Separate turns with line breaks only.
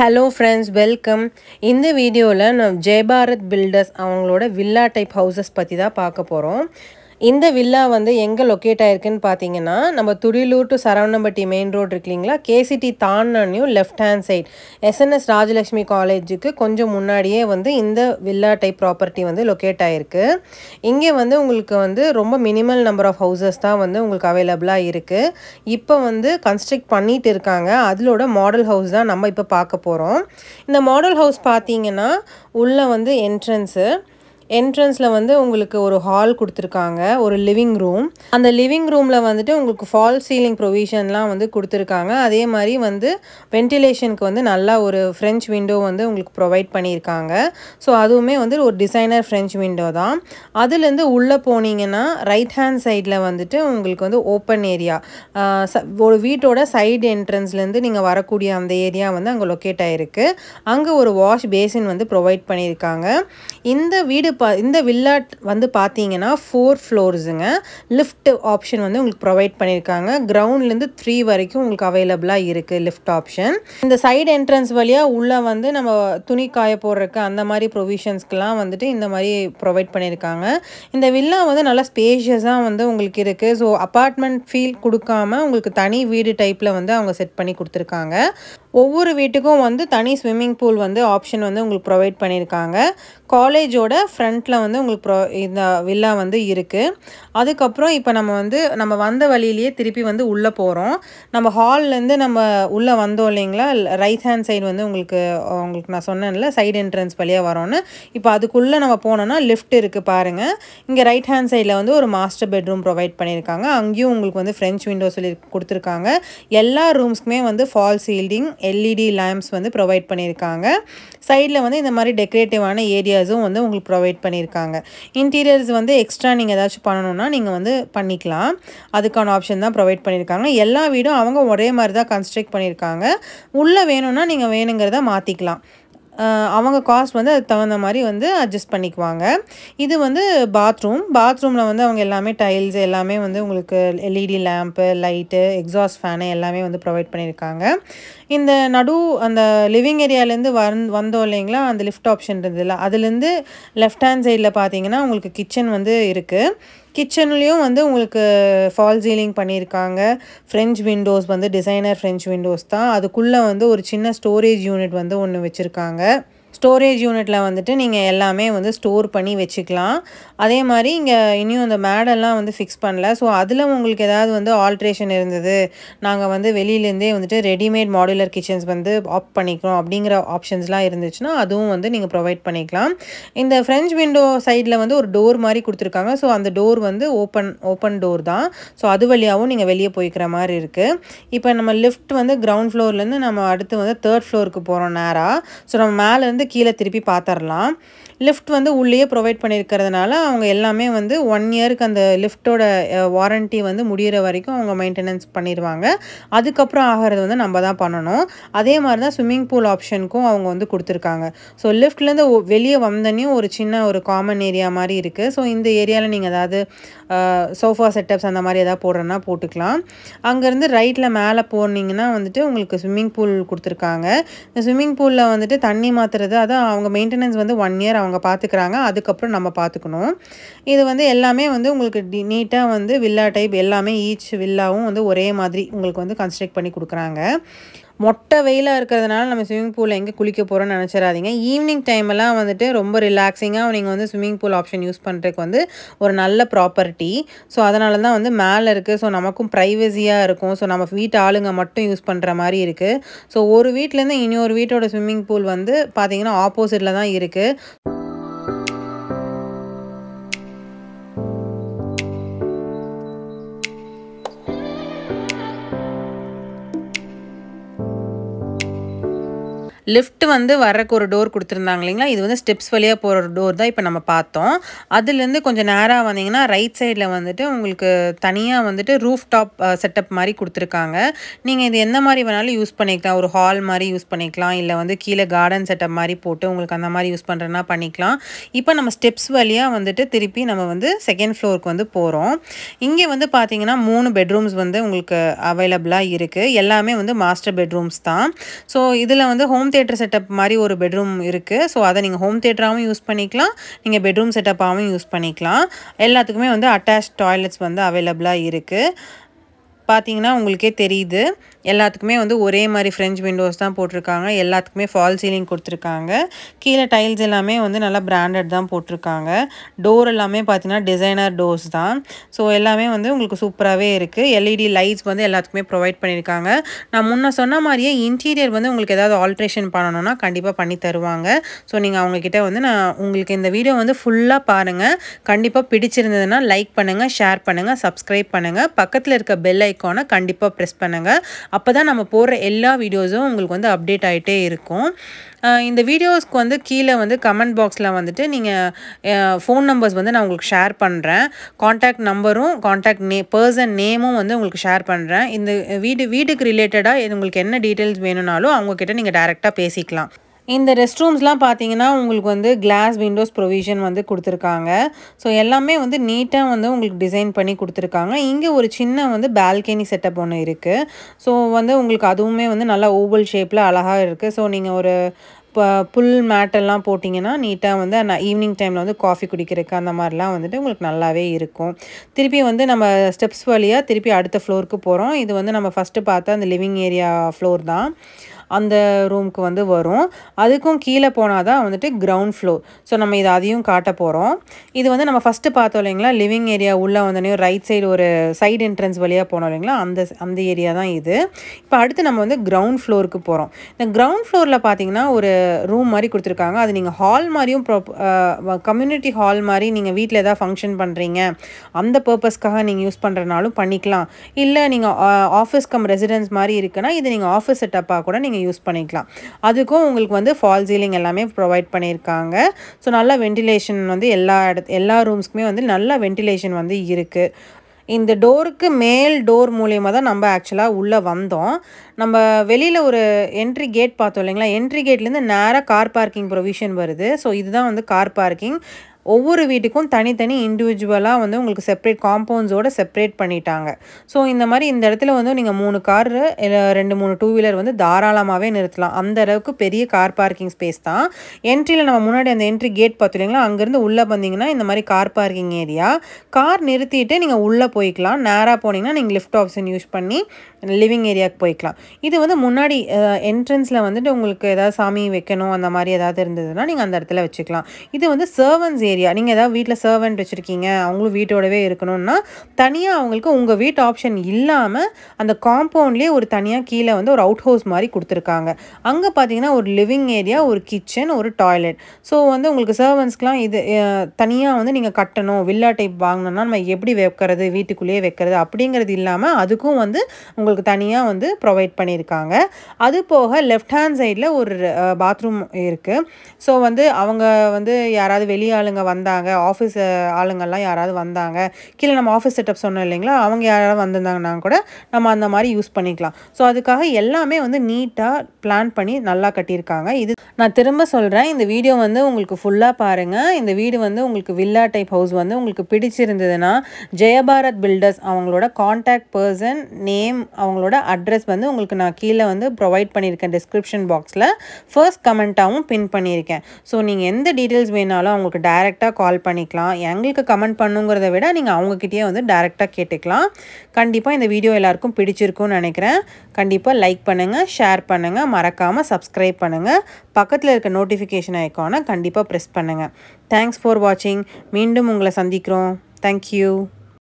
hello friends welcome இந்த வீடியோவில் நான் ஜெயபாரத் பில்டர்ஸ் அவங்களோட வில்லா டைப் ஹவுசஸ் பற்றி தான் பார்க்க போகிறோம் இந்த வில்லா வந்து எங்கே லொக்கேட் ஆயிருக்குன்னு பார்த்தீங்கன்னா நம்ம Thudiyalur to Saravanampatti main road இருக்கு இல்லைங்களா கேசிடி தான்னு left hand side SNS Rajalakshmi காலேஜுக்கு கொஞ்சம் முன்னாடியே வந்து இந்த வில்லா டைப் ப்ராப்பர்ட்டி வந்து லொக்கேட் ஆகிருக்கு இங்கே வந்து உங்களுக்கு வந்து ரொம்ப மினிமல் நம்பர் ஆஃப் ஹவுசஸ் தான் வந்து உங்களுக்கு அவைலபிளாக இருக்குது இப்போ வந்து கன்ஸ்ட்ரக்ட் பண்ணிட்டு இருக்காங்க அதிலோட மாடல் ஹவுஸ் தான் நம்ம இப்போ பார்க்க போகிறோம் இந்த மாடல் ஹவுஸ் பார்த்தீங்கன்னா உள்ளே வந்து என்ட்ரன்ஸு என்ட்ரன்ஸில் வந்து உங்களுக்கு ஒரு ஹால் கொடுத்துருக்காங்க ஒரு லிவிங் ரூம் அந்த லிவிங் ரூமில் வந்துட்டு உங்களுக்கு ஃபால் சீலிங் ப்ரொவிஷன்லாம் வந்து கொடுத்துருக்காங்க அதே மாதிரி வந்து வென்டிலேஷனுக்கு வந்து நல்லா ஒரு ஃப்ரெஞ்ச் விண்டோ வந்து உங்களுக்கு ப்ரொவைட் பண்ணியிருக்காங்க ஸோ அதுவுமே வந்து ஒரு டிசைனர் ஃப்ரெஞ்ச் விண்டோ தான் அதுலேருந்து உள்ளே போனீங்கன்னா ரைட் ஹேண்ட் சைடில் வந்துட்டு உங்களுக்கு வந்து ஓப்பன் ஏரியா ஒரு வீட்டோட சைடு என்ட்ரன்ஸ்லேருந்து நீங்கள் வரக்கூடிய அந்த ஏரியா வந்து அங்கே லொக்கேட் ஆகிருக்கு அங்கே ஒரு வாஷ் பேசின் வந்து ப்ரொவைட் பண்ணியிருக்காங்க இந்த வீடு பா இந்த வில்லா வந்து பார்த்தீங்கன்னா ஃபோர் ஃப்ளோர்ஸுங்க லிஃப்ட் ஆப்ஷன் வந்து உங்களுக்கு ப்ரொவைட் பண்ணியிருக்காங்க கிரவுண்ட்லேருந்து த்ரீ வரைக்கும் உங்களுக்கு அவைலபிளாக இருக்குது லிஃப்ட் ஆப்ஷன் இந்த சைடு என்ட்ரன்ஸ் வழியாக உள்ளே வந்து நம்ம துணி காய போடுறக்கு அந்த மாதிரி ப்ரொவிஷன்ஸ்க்கெலாம் வந்துட்டு இந்த மாதிரி ப்ரொவைட் பண்ணியிருக்காங்க இந்த வில்லா வந்து நல்லா ஸ்பேஷியஸாக வந்து உங்களுக்கு இருக்குது ஸோ அப்பார்ட்மெண்ட் ஃபீல் கொடுக்காம உங்களுக்கு தனி வீடு டைப்பில் வந்து அவங்க செட் பண்ணி கொடுத்துருக்காங்க ஒவ்வொரு வீட்டுக்கும் வந்து தனி ஸ்விம்மிங் பூல் வந்து ஆப்ஷன் வந்து உங்களுக்கு ப்ரொவைட் பண்ணியிருக்காங்க காலேஜோட ஃப்ரண்ட்டில் வந்து உங்களுக்கு ப்ரொ இந்த வில்லா வந்து இருக்குது அதுக்கப்புறம் இப்போ நம்ம வந்து நம்ம வந்த வழியிலேயே திருப்பி வந்து உள்ளே போகிறோம் நம்ம ஹால்லேருந்து நம்ம உள்ளே வந்தோம் இல்லைங்களா ரைட் ஹேண்ட் சைடு வந்து உங்களுக்கு உங்களுக்கு நான் சொன்னேன்ல சைடு என்ட்ரன்ஸ் வழியாக வரோன்னு இப்போ அதுக்குள்ளே நம்ம போனோன்னா லிஃப்ட் இருக்குது பாருங்கள் இங்கே ரைட் ஹேண்ட் சைடில் வந்து ஒரு மாஸ்டர் பெட்ரூம் ப்ரொவைட் பண்ணியிருக்காங்க அங்கேயும் உங்களுக்கு வந்து ஃப்ரெஞ்ச் விண்டோ சொல்லி கொடுத்துருக்காங்க எல்லா ரூம்ஸ்க்குமே வந்து false ceiling LED lamps e வந்து ப்ரொவைட் பண்ணியிருக்காங்க சைடில் வந்து இந்த மாதிரி டெக்கரேட்டிவான ஏரியாஸும் வந்து உங்களுக்கு ப்ரொவைட் பண்ணியிருக்காங்க இன்டீரியர்ஸ் வந்து எக்ஸ்ட்ரா நீங்கள் ஏதாச்சும் பண்ணணும்னா நீங்கள் வந்து பண்ணிக்கலாம் அதுக்கான ஆப்ஷன் தான் ப்ரொவைட் பண்ணியிருக்காங்க எல்லா வீடும் அவங்க ஒரே மாதிரி தான் கன்ஸ்ட்ரக்ட் பண்ணியிருக்காங்க உள்ளே வேணும்னா நீங்கள் வேணுங்கிறத மாற்றிக்கலாம் அவங்க காஸ்ட் வந்து அதுக்கு தகுந்த மாதிரி வந்து அட்ஜஸ்ட் பண்ணிக்குவாங்க இது வந்து பாத்ரூம் பாத்ரூமில் வந்து அவங்க எல்லாமே டைல்ஸ் எல்லாமே வந்து உங்களுக்கு LED lamp light exhaust fan எல்லாமே வந்து ப்ரொவைட் பண்ணியிருக்காங்க இந்த நடு அந்த லிவிங் ஏரியாலேருந்து வந் வந்தோம் இல்லைங்களா அந்த லிஃப்ட் ஆப்ஷன் இருந்ததில்ல அதுலேருந்து லெஃப்ட் ஹேண்ட் சைடில் பார்த்தீங்கன்னா உங்களுக்கு கிச்சன் வந்து இருக்குது கிச்சன்லேயும் வந்து உங்களுக்கு ஃபால் சீலிங் பண்ணியிருக்காங்க ஃப்ரெஞ்ச் விண்டோஸ் வந்து டிசைனர் ஃப்ரெஞ்ச் விண்டோஸ் தான் அதுக்குள்ளே வந்து ஒரு சின்ன ஸ்டோரேஜ் யூனிட் வந்து ஒன்று வச்சுருக்காங்க ஸ்டோரேஜ் யூனிட்டில் வந்துட்டு நீங்கள் எல்லாமே வந்து ஸ்டோர் பண்ணி வச்சுக்கலாம் அதே மாதிரி இங்கே இனியும் அந்த மேடெல்லாம் வந்து ஃபிக்ஸ் பண்ணல ஸோ அதில் உங்களுக்கு ஏதாவது வந்து ஆல்ட்ரேஷன் இருந்தது நாங்கள் வந்து வெளியிலேருந்தே வந்துட்டு ரெடிமேட் மாடுலர் கிச்சன்ஸ் வந்து ஆப் பண்ணிக்கிறோம் அப்படிங்கிற ஆப்ஷன்ஸ்லாம் இருந்துச்சுன்னா அதுவும் வந்து நீங்கள் ப்ரொவைட் பண்ணிக்கலாம் இந்த ஃப்ரெஞ்ச் விண்டோ சைடில் வந்து ஒரு டோர் மாதிரி கொடுத்துருக்காங்க ஸோ அந்த டோர் வந்து ஓப்பன் ஓப்பன் டோர் தான் ஸோ அது வழியாகவும் நீங்கள் வெளியே போய்க்கிற மாதிரி இருக்குது இப்போ நம்ம லிஃப்ட் வந்து கிரவுண்ட் ஃப்ளோர்லேருந்து நம்ம அடுத்து வந்து தேர்ட் ஃப்ளோருக்கு போகிறோம் நேராக ஸோ நம்ம மேலேருந்து கீழே திருப்பி பார்த்துடலாம் லிஃப்ட் வந்து உள்ளேயே ப்ரொவைட் பண்ணியிருக்கிறதுனால அவங்க எல்லாமே வந்து ஒன் இயருக்கு அந்த லிஃப்ட்டோட வாரண்ட்டி வந்து முடிகிற வரைக்கும் அவங்க மெயின்டெனன்ஸ் பண்ணிடுவாங்க அதுக்கப்புறம் ஆகிறது வந்து நம்ம தான் பண்ணணும் அதே மாதிரி தான் ஸ்விம்மிங் பூல் ஆப்ஷனுக்கும் அவங்க வந்து கொடுத்துருக்காங்க ஸோ லிஃப்ட்லேருந்து வெளியே வந்தனையும் ஒரு சின்ன ஒரு காமன் ஏரியா மாதிரி இருக்குது ஸோ இந்த ஏரியாவில் நீங்கள் ஏதாவது சோஃபா செட்டப்ஸ் அந்த மாதிரி எதாவது போடுறேன்னா போட்டுக்கலாம் அங்கேருந்து ரைட்டில் மேலே போனீங்கன்னா வந்துட்டு உங்களுக்கு ஸ்விம்மிங் பூல் கொடுத்துருக்காங்க இந்த ஸ்விம்மிங் பூலில் வந்துட்டு தண்ணி மாற்றுறது அதாவது அவங்க மெயின்டெனன்ஸ் வந்து ஒன் இயர் அவங்க பார்த்துக்கிறாங்க அதுக்கப்புறம் நம்ம பார்த்துக்கணும் இது வந்து எல்லாமே வந்து உங்களுக்கு டி நீட்டாக வந்து வில்லா டைப் எல்லாமே ஈச் வில்லாவும் வந்து ஒரே மாதிரி உங்களுக்கு வந்து கன்ஸ்ட்ரக்ட் பண்ணி கொடுக்குறாங்க மொட்டை வெயிலாக இருக்கிறதுனால நம்ம ஸ்விம்மிங் பூலில் எங்கே குளிக்க போகிறோம்னு நினச்சிடாதீங்க ஈவினிங் டைமெல்லாம் வந்துட்டு ரொம்ப ரிலாக்ஸிங்காக நீங்கள் வந்து ஸ்விம்மிங் பூல் ஆப்ஷன் யூஸ் பண்ணுறதுக்கு வந்து ஒரு நல்ல ப்ராப்பர்ட்டி ஸோ அதனால தான் வந்து மேலே இருக்குது ஸோ நமக்கும் ப்ரைவசியாக இருக்கும் ஸோ நம்ம வீட்டு ஆளுங்க மட்டும் யூஸ் பண்ணுற மாதிரி இருக்குது ஸோ ஒரு வீட்டிலேருந்து இன்னொரு வீட்டோட ஸ்விம்மிங் பூல் வந்து பார்த்திங்கன்னா ஆப்போசிட்டில் தான் இருக்குது லிஃப்ட் வந்து வரக்கு ஒரு டோர் கொடுத்துருந்தாங்க இல்லைங்களா இது வந்து ஸ்டெப்ஸ் வழியாக போகிற ஒரு டோர் தான் இப்போ நம்ம பார்த்தோம் அதுலேருந்து கொஞ்சம் நேராக வந்தீங்கன்னா ரைட் சைடில் வந்துட்டு உங்களுக்கு தனியாக வந்துட்டு ரூஃப் டாப் செட்டப் மாதிரி கொடுத்துருக்காங்க நீங்கள் இது எந்த மாதிரி வேணாலும் யூஸ் பண்ணிக்கலாம் ஒரு ஹால் மாதிரி யூஸ் பண்ணிக்கலாம் இல்லை வந்து கீழே கார்டன் செட்டப் மாதிரி போட்டு உங்களுக்கு அந்த மாதிரி யூஸ் பண்ணுறேன்னா பண்ணிக்கலாம் இப்போ நம்ம ஸ்டெப்ஸ் வழியாக வந்துட்டு திருப்பி நம்ம வந்து செகண்ட் ஃப்ளோருக்கு வந்து போகிறோம் இங்கே வந்து பார்த்தீங்கன்னா மூணு பெட்ரூம்ஸ் வந்து உங்களுக்கு அவைலபிளாக இருக்குது எல்லாமே வந்து மாஸ்டர் பெட்ரூம்ஸ் தான் ஸோ இதில் வந்து ஹோம் தேட்டர் செட்டப் மாதிரி ஒரு பெட்ரூம் இருக்குது ஸோ அதை நீங்கள் ஹோம் தேட்டராகவும் யூஸ் பண்ணிக்கலாம் நீங்கள் பெட்ரூம் செட்டப்பாகவும் யூஸ் பண்ணிக்கலாம் எல்லாத்துக்குமே வந்து அட்டாச் டாய்லெட்ஸ் வந்து அவைலபிளாக இருக்குது பார்த்தீங்கன்னா உங்களுக்கே தெரியுது எல்லாத்துக்குமே வந்து ஒரே மாதிரி ஃப்ரெஞ்ச் விண்டோஸ் தான் போட்டிருக்காங்க எல்லாத்துக்குமே ஃபால் சீலிங் கொடுத்துருக்காங்க கீழே டைல்ஸ் எல்லாமே வந்து நல்லா பிராண்டட் தான் போட்டிருக்காங்க டோர் எல்லாமே பார்த்தீங்கன்னா டிசைனர் டோர்ஸ் தான் ஸோ எல்லாமே வந்து உங்களுக்கு சூப்பராகவே இருக்குது எல்இடி லைட்ஸ் e வந்து எல்லாத்துக்குமே ப்ரொவைட் பண்ணியிருக்காங்க நான் முன்ன சொன்ன மாதிரியே இன்டீரியர் வந்து உங்களுக்கு ஏதாவது ஆல்ட்ரேஷன் பண்ணணும்னா கண்டிப்பாக பண்ணி தருவாங்க ஸோ நீங்கள் அவங்கக்கிட்ட வந்து நான் உங்களுக்கு இந்த வீடியோ வந்து ஃபுல்லாக பாருங்கள் கண்டிப்பாக பிடிச்சிருந்ததுன்னா லைக் பண்ணுங்கள் ஷேர் பண்ணுங்கள் சப்ஸ்கிரைப் பண்ணுங்கள் பக்கத்தில் இருக்க பெல் ஐக்கன் ஐக்கானை கண்டிப்பாக ப்ரெஸ் பண்ணுங்கள் அப்போ தான் நம்ம போடுற எல்லா வீடியோஸும் உங்களுக்கு வந்து அப்டேட் ஆகிட்டே இருக்கும் இந்த வீடியோஸ்க்கு வந்து கீழே வந்து கமெண்ட் பாக்ஸில் வந்துட்டு நீங்கள் ஃபோன் நம்பர்ஸ் வந்து நான் உங்களுக்கு ஷேர் பண்ணுறேன் காண்டாக்ட் நம்பரும் காண்டாக்ட் நே பர்சன் நேமும் வந்து உங்களுக்கு ஷேர் பண்ணுறேன் இந்த வீடு வீட்டுக்கு ரிலேட்டடாக உங்களுக்கு என்ன டீட்டெயில்ஸ் வேணும்னாலும் அவங்கக்கிட்ட நீங்கள் டேரெக்டாக பேசிக்கலாம் இந்த ரெஸ்ட் ரூம்ஸ்லாம் பார்த்தீங்கன்னா உங்களுக்கு வந்து கிளாஸ் விண்டோஸ் ப்ரொவிஷன் வந்து கொடுத்துருக்காங்க ஸோ எல்லாமே வந்து நீட்டாக வந்து உங்களுக்கு டிசைன் பண்ணி கொடுத்துருக்காங்க இங்கே ஒரு சின்ன வந்து பால்கனி செட்டப் ஒன்று இருக்குது ஸோ வந்து உங்களுக்கு அதுவுமே வந்து நல்லா ஓவல் ஷேப்பில் அழகாக இருக்குது ஸோ நீங்கள் ஒரு இப்போ புல் மேட்டெல்லாம் போட்டிங்கன்னா நீட்டாக வந்து நான் ஈவினிங் டைமில் வந்து காஃபி குடிக்கிறதுக்கு அந்த மாதிரிலாம் வந்துட்டு உங்களுக்கு நல்லாவே இருக்கும் திருப்பி வந்து நம்ம ஸ்டெப்ஸ் வழியாக திருப்பி அடுத்த ஃப்ளோருக்கு போகிறோம் இது வந்து நம்ம ஃபஸ்ட்டு பார்த்தா அந்த லிவிங் ஏரியா ஃப்ளோர் தான் அந்த ரூமுக்கு வந்து வரும் அதுக்கும் கீழே போனால் தான் வந்துட்டு கிரவுண்ட் ஃப்ளோர் ஸோ நம்ம இதை அதையும் காட்ட போகிறோம் இது வந்து நம்ம ஃபஸ்ட்டு பார்த்தோம் இல்லைங்களா லிவிங் ஏரியா உள்ளே வந்தோடனே ரைட் சைடு ஒரு சைடு என்ட்ரன்ஸ் வழியாக போனோம் இல்லைங்களா அந்த அந்த ஏரியா தான் இது இப்போ அடுத்து நம்ம வந்து கிரவுண்ட் ஃப்ளோருக்கு போகிறோம் இந்த கிரவுண்ட் ஃப்ளோரில் பார்த்தீங்கன்னா ஒரு ரூம் மாதிரி கொடுத்துருக்காங்க அது நீங்கள் ஹால் மாதிரியும் கம்யூனிட்டி ஹால் மாதிரி நீங்கள் வீட்டில் எதாவது ஃபங்க்ஷன் பண்ணுறீங்க அந்த பர்பஸ்க்காக நீங்கள் யூஸ் பண்ணுறனாலும் பண்ணிக்கலாம் இல்லை நீங்கள் ஆஃபீஸ் கம் ரெசிடென்ஸ் மாதிரி இருக்குன்னா இது நீங்கள் ஆஃபீஸ் செட்டப்பாக கூட நீங்கள் நீங்கள் யூஸ் பண்ணிக்கலாம் அதுக்கும் உங்களுக்கு வந்து ஃபால் சீலிங் எல்லாமே ப்ரொவைட் பண்ணியிருக்காங்க ஸோ நல்லா வென்டிலேஷன் வந்து எல்லா இடத்து எல்லா ரூம்ஸ்க்குமே வந்து நல்லா வென்டிலேஷன் வந்து இருக்குது இந்த டோருக்கு மேல் டோர் மூலியமாக தான் நம்ம ஆக்சுவலாக உள்ளே வந்தோம் நம்ம வெளியில் ஒரு என்ட்ரி கேட் பார்த்தோம் இல்லைங்களா என்ட்ரி கேட்லேருந்து நேராக கார் பார்க்கிங் ப்ரொவிஷன் வருது ஸோ இதுதான் வந்து கார் பார்க்கிங் ஒவ்வொரு வீட்டுக்கும் தனித்தனி இண்டிவிஜுவலாக வந்து உங்களுக்கு செப்ரேட் காம்பவுண்ட்ஸோடு செப்ரேட் பண்ணிட்டாங்க ஸோ இந்த மாதிரி இந்த இடத்துல வந்து நீங்கள் மூணு கார் ரெண்டு மூணு டூ வீலர் வந்து தாராளமாகவே நிறுத்தலாம் அந்த அளவுக்கு பெரிய கார் பார்க்கிங் ஸ்பேஸ் தான் என்ட்ரியில் நம்ம முன்னாடி அந்த என்ட்ரி கேட் பார்த்தோம் இல்லைங்களா அங்கேருந்து உள்ளே வந்தீங்கன்னா இந்த மாதிரி கார் பார்க்கிங் ஏரியா கார் நிறுத்திட்டு நீங்கள் உள்ளே போய்க்கலாம் நேராக போனீங்கன்னா நீங்கள் லிஃப்ட் ஆப்ஷன் யூஸ் பண்ணி லிவிங் ஏரியாவுக்கு போய்க்கலாம் இது வந்து முன்னாடி என்ட்ரன்ஸில் வந்துட்டு உங்களுக்கு ஏதாவது சாமி வைக்கணும் அந்த மாதிரி ஏதாவது இருந்ததுன்னா நீங்கள் அந்த இடத்துல வச்சுக்கலாம் இது வந்து சர்வன்ஸ் ஏரியா நீங்கள் ஏதாவது வீட்டில் சர்வெண்ட் வச்சுருக்கீங்க அவங்களும் வீட்டோடவே இருக்கணும்னா தனியாக அவங்களுக்கு உங்கள் வீட்டு ஆப்ஷன் இல்லாமல் அந்த காம்பவுண்ட்லேயே ஒரு தனியாக கீழே வந்து ஒரு அவுட் ஹவுஸ் மாதிரி கொடுத்துருக்காங்க அங்கே பார்த்தீங்கன்னா ஒரு லிவிங் ஏரியா ஒரு கிச்சன் ஒரு டாய்லெட் ஸோ வந்து உங்களுக்கு சர்வன்ஸ்க்கெலாம் இது தனியாக வந்து நீங்கள் கட்டணும் வில்லா டைப் வாங்கினோம்னா நம்ம எப்படி வைக்கிறது வீட்டுக்குள்ளேயே வைக்கிறது அப்படிங்கிறது இல்லாமல் அதுக்கும் வந்து உங்களுக்கு தனியாக வந்து ப்ரொவைட் பண்ணியிருக்காங்க அது போக லெஃப்ட் ஹேண்ட் சைடில் ஒரு பாத்ரூம் இருக்குது ஸோ வந்து அவங்க வந்து யாராவது வெளியாளுங்க ஆளுங்க வந்தாங்க ஆஃபீஸ் ஆளுங்கள்லாம் யாராவது வந்தாங்க கீழே நம்ம ஆஃபீஸ் செட்டப் சொன்னோம் இல்லைங்களா அவங்க யாராவது வந்திருந்தாங்கன்னா கூட நம்ம அந்த மாதிரி யூஸ் பண்ணிக்கலாம் ஸோ அதுக்காக எல்லாமே வந்து நீட்டாக பிளான் பண்ணி நல்லா கட்டியிருக்காங்க இது நான் திரும்ப சொல்கிறேன் இந்த வீடியோ வந்து உங்களுக்கு ஃபுல்லாக பாருங்கள் இந்த வீடு வந்து உங்களுக்கு வில்லா டைப் ஹவுஸ் வந்து உங்களுக்கு பிடிச்சிருந்ததுன்னா ஜெயபாரத் பில்டர்ஸ் அவங்களோட காண்டாக்ட் பர்சன் நேம் அவங்களோட அட்ரஸ் வந்து உங்களுக்கு நான் கீழே வந்து ப்ரொவைட் பண்ணியிருக்கேன் டிஸ்கிரிப்ஷன் பாக்ஸில் ஃபர்ஸ்ட் கமெண்ட்டாகவும் பின் பண்ணியிருக்கேன் ஸோ நீங்கள் எந்த டீட்டெயில்ஸ் வேணாலும் அவங்களுக்கு டேரக்ட் டைரெக்டாக கால் பண்ணிக்கலாம் எங்களுக்கு கமெண்ட் பண்ணுங்கிறத விட நீங்கள் அவங்கக்கிட்டேயே வந்து டேரெக்டாக கேட்டுக்கலாம் கண்டிப்பாக இந்த வீடியோ எல்லாருக்கும் பிடிச்சிருக்கும்னு நினைக்கிறேன் கண்டிப்பாக லைக் பண்ணுங்கள் ஷேர் பண்ணுங்கள் மறக்காமல் சப்ஸ்கிரைப் பண்ணுங்கள் பக்கத்தில் இருக்க நோட்டிஃபிகேஷன் ஐக்கானை கண்டிப்பாக ப்ரெஸ் பண்ணுங்கள் தேங்க்ஸ் ஃபார் வாட்சிங் மீண்டும் உங்களை சந்திக்கிறோம் தேங்க்யூ